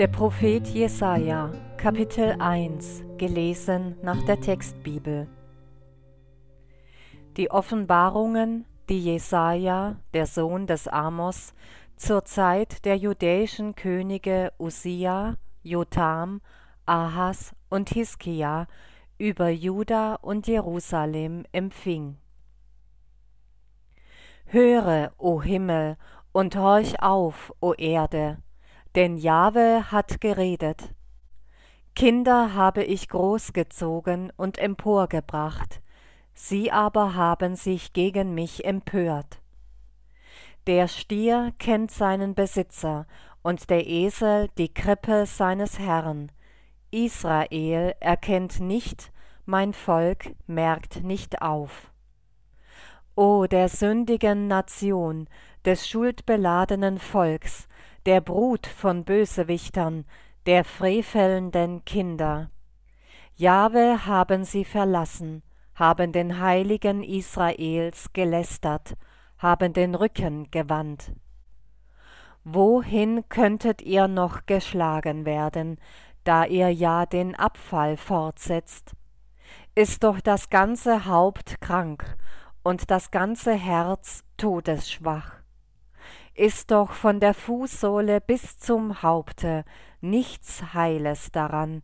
Der Prophet Jesaja, Kapitel 1, gelesen nach der Textbibel. Die Offenbarungen, die Jesaja, der Sohn des Amos, zur Zeit der judäischen Könige Usia, Jotham, Ahas und Hiskia über Juda und Jerusalem empfing. Höre, o Himmel, und horch auf, o Erde, denn Jahwe hat geredet. Kinder habe ich großgezogen und emporgebracht, sie aber haben sich gegen mich empört. Der Stier kennt seinen Besitzer und der Esel die Krippe seines Herrn. Israel erkennt nicht, mein Volk merkt nicht auf. O der sündigen Nation, des schuldbeladenen Volks, der Brut von Bösewichtern, der frevelnden Kinder. Jahwe haben sie verlassen, haben den Heiligen Israels gelästert, haben den Rücken gewandt. Wohin könntet ihr noch geschlagen werden, da ihr ja den Abfall fortsetzt? Ist doch das ganze Haupt krank und das ganze Herz todesschwach ist doch von der Fußsohle bis zum Haupte nichts Heiles daran,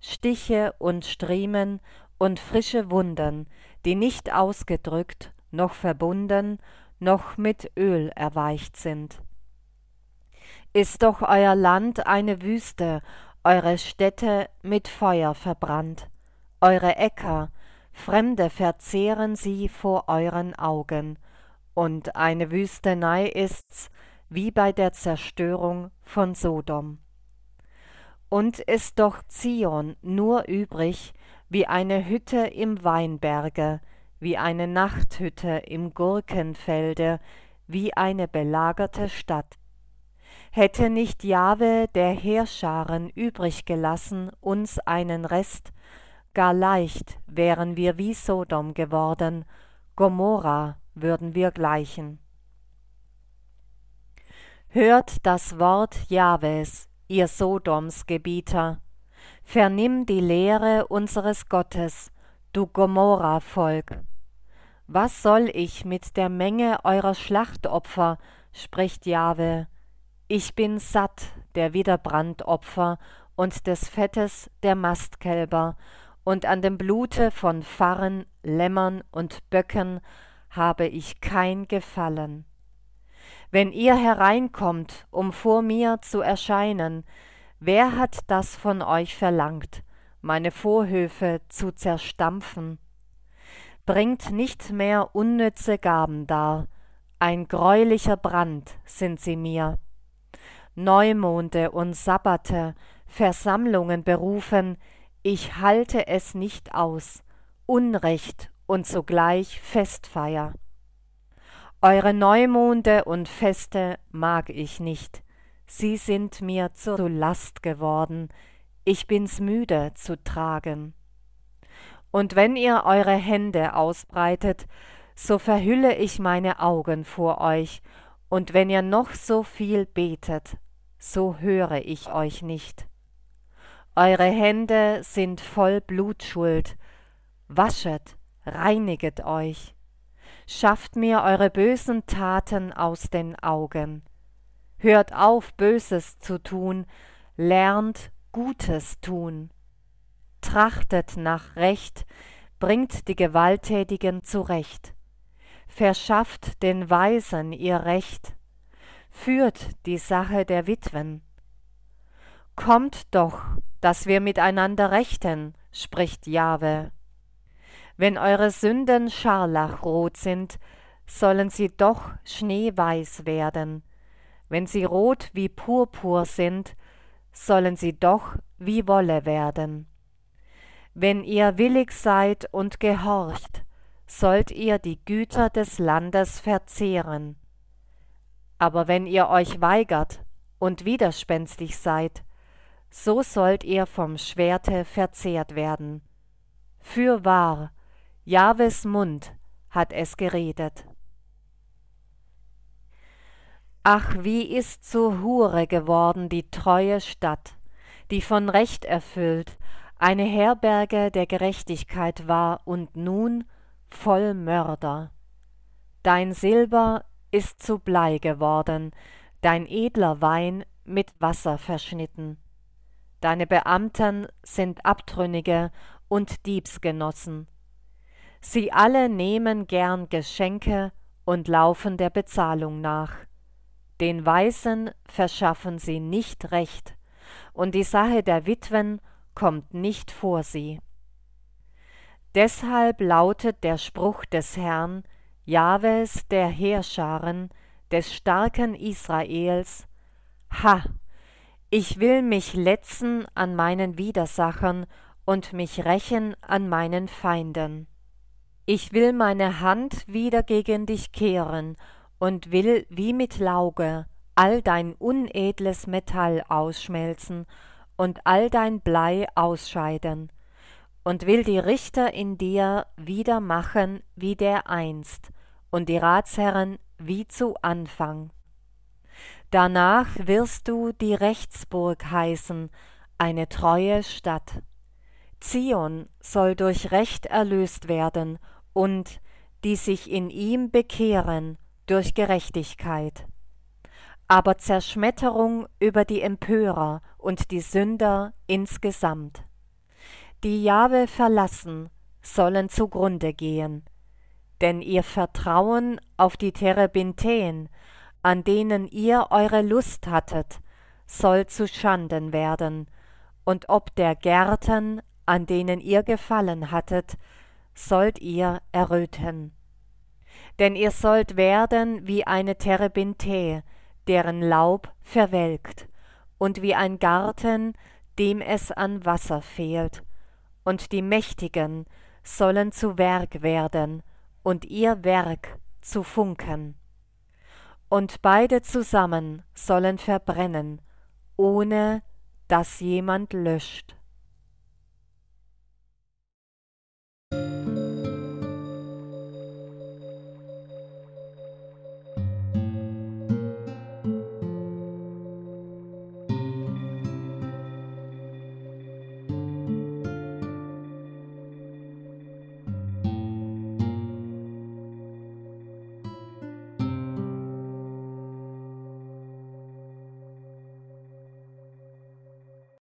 Stiche und Striemen und frische Wunden, die nicht ausgedrückt, noch verbunden, noch mit Öl erweicht sind. Ist doch euer Land eine Wüste, eure Städte mit Feuer verbrannt, eure Äcker, Fremde verzehren sie vor euren Augen, und eine Wüstenei ist's, wie bei der Zerstörung von Sodom. Und ist doch Zion nur übrig, wie eine Hütte im Weinberge, wie eine Nachthütte im Gurkenfelde, wie eine belagerte Stadt. Hätte nicht Jahwe der Heerscharen übrig gelassen uns einen Rest, gar leicht wären wir wie Sodom geworden, Gomorra würden wir gleichen. Hört das Wort Jahwes, ihr Sodoms Gebieter. Vernimm die Lehre unseres Gottes, du Gomorra-Volk. Was soll ich mit der Menge eurer Schlachtopfer, spricht Jahwe. Ich bin satt der Wiederbrandopfer und des Fettes der Mastkälber und an dem Blute von Pfarren, Lämmern und Böcken habe ich kein Gefallen. Wenn ihr hereinkommt, um vor mir zu erscheinen, wer hat das von euch verlangt, meine Vorhöfe zu zerstampfen? Bringt nicht mehr unnütze Gaben dar, ein greulicher Brand sind sie mir. Neumonde und Sabbate, Versammlungen berufen, ich halte es nicht aus, Unrecht und zugleich Festfeier. Eure Neumonde und Feste mag ich nicht, sie sind mir zur Last geworden, ich bin's müde zu tragen. Und wenn ihr eure Hände ausbreitet, so verhülle ich meine Augen vor euch, und wenn ihr noch so viel betet, so höre ich euch nicht. Eure Hände sind voll Blutschuld, waschet reiniget euch, schafft mir eure bösen Taten aus den Augen, hört auf, Böses zu tun, lernt Gutes tun, trachtet nach Recht, bringt die Gewalttätigen zurecht, verschafft den Weisen ihr Recht, führt die Sache der Witwen. Kommt doch, dass wir miteinander rechten, spricht Jahwe. Wenn eure Sünden scharlachrot sind, sollen sie doch schneeweiß werden. Wenn sie rot wie Purpur sind, sollen sie doch wie Wolle werden. Wenn ihr willig seid und gehorcht, sollt ihr die Güter des Landes verzehren. Aber wenn ihr euch weigert und widerspenstig seid, so sollt ihr vom Schwerte verzehrt werden. Fürwahr, Jahwes Mund hat es geredet. Ach, wie ist zur Hure geworden die treue Stadt, die von Recht erfüllt, eine Herberge der Gerechtigkeit war und nun voll Mörder. Dein Silber ist zu Blei geworden, dein edler Wein mit Wasser verschnitten. Deine Beamten sind Abtrünnige und Diebsgenossen. Sie alle nehmen gern Geschenke und laufen der Bezahlung nach. Den Weißen verschaffen sie nicht Recht, und die Sache der Witwen kommt nicht vor sie. Deshalb lautet der Spruch des Herrn, Jahwes der Heerscharen, des starken Israels, Ha! Ich will mich letzen an meinen Widersachern und mich rächen an meinen Feinden. Ich will meine Hand wieder gegen dich kehren und will wie mit Lauge all dein unedles Metall ausschmelzen und all dein Blei ausscheiden und will die Richter in dir wieder machen wie der einst und die Ratsherren wie zu Anfang. Danach wirst du die Rechtsburg heißen, eine treue Stadt. Zion soll durch Recht erlöst werden und die sich in ihm bekehren durch Gerechtigkeit. Aber Zerschmetterung über die Empörer und die Sünder insgesamt. Die Jahwe verlassen, sollen zugrunde gehen, denn ihr Vertrauen auf die Terebintheen, an denen ihr eure Lust hattet, soll zu Schanden werden, und ob der Gärten, an denen ihr gefallen hattet, sollt ihr erröten. Denn ihr sollt werden wie eine Terebinthe, deren Laub verwelkt, und wie ein Garten, dem es an Wasser fehlt. Und die Mächtigen sollen zu Werk werden, und ihr Werk zu Funken. Und beide zusammen sollen verbrennen, ohne dass jemand löscht.